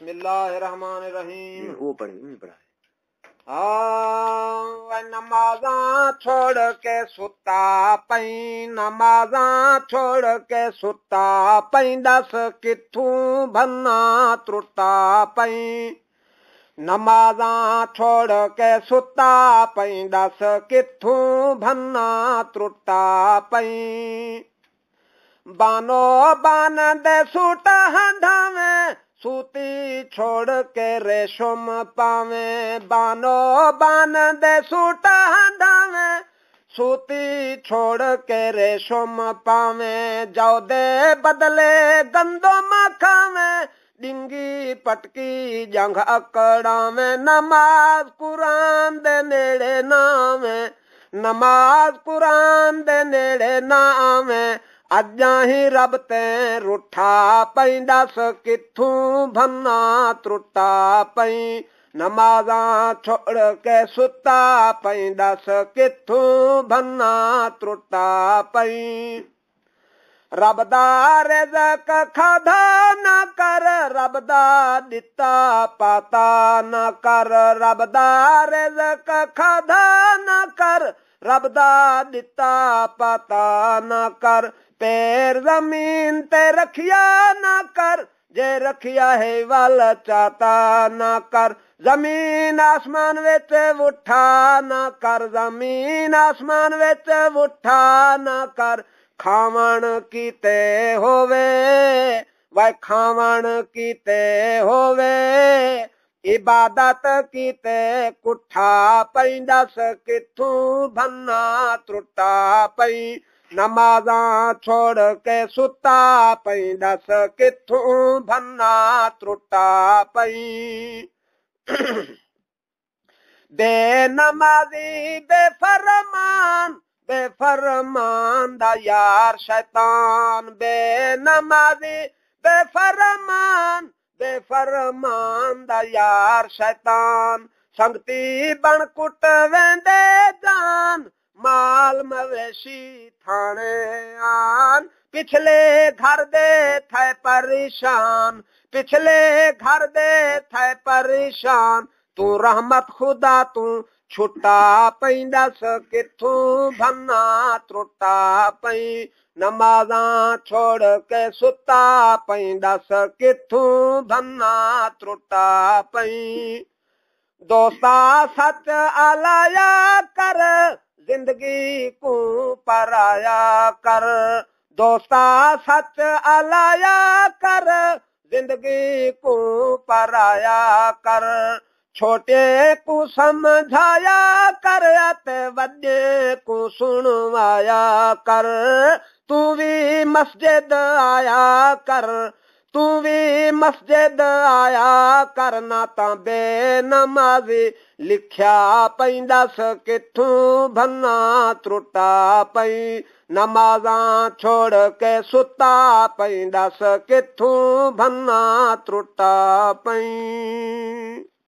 बिस्मिल्लाहमान रहीम वो पढ़े नहीं पढ़ा है नमाजा छोड़ के सुता पई नमाजा छोड़ के सुता पई दस किथू भन्ना त्रुटा पई नमाजा छोड़ के सुता पई दस किथू भन्ना त्रुटा पई बानो बान दे सुटा हंधा में सूती छोड़ के रेशम पावे बानो बान दे सूटा डावे सूती छोड़ के रेशम पावे जाओ दे बदले गंदो मखावे डिंगी पटकी जंग अकड़ावे नमाज कुरान दे नेड़े नावे नमाज कुरान दे नेड़े नावे अञा ही रब ते रुठा पई दस किथू भन्ना त्रुटा पई नमाज़ा छोड़ के सुता पई दस किथू भन्ना त्रुटा पई रबदार खाधा न कर रबदा दिता पाता न कर रबदार खाधा न कर रबदा दिता पाता न कर पैर जमीन ते रखिया ना कर जे रखिया है वाला चाता ना कर जमीन आसमान बेच उठा ना कर जमीन आसमान बेच उठा ना कर खावन कीते होवे खावन खावण कीते होवे इबादत कीते कुठा पई दस किथू भन्ना त्रुटा पई नमाजा छोड़ के सुता पई दस किथू भन्ना त्रुटा पई बे नमाजी बेफरमान बेफरमान दा यार शैतान बे नमाजी बेफरमान बेफरमान दा यार शैतान संगती बन कुट वेंदे जान माल मवेशी थाने आन पिछले घर दे थे परेशान पिछले घर दे थे परेशान तू रहमत खुदा तू छुटा पैंदस किथू भन्ना त्रुटा पई नमाजा छोड़ के सुता पैंदस किथू भन्ना त्रुटा पई दोस्ता सच अलाया कर जिंदगी को पराया कर दोस्ता सच अलाया कर जिंदगी को पराया कर छोटे को समझाया कर बदे को सुनवाया कर तू भी मस्जिद आया कर तूं बि मसिद आया करिखया पई दस किथू भना त्रुटा पई नमाज़ छोड़ के सुता पई दस किथो त्रुटा पई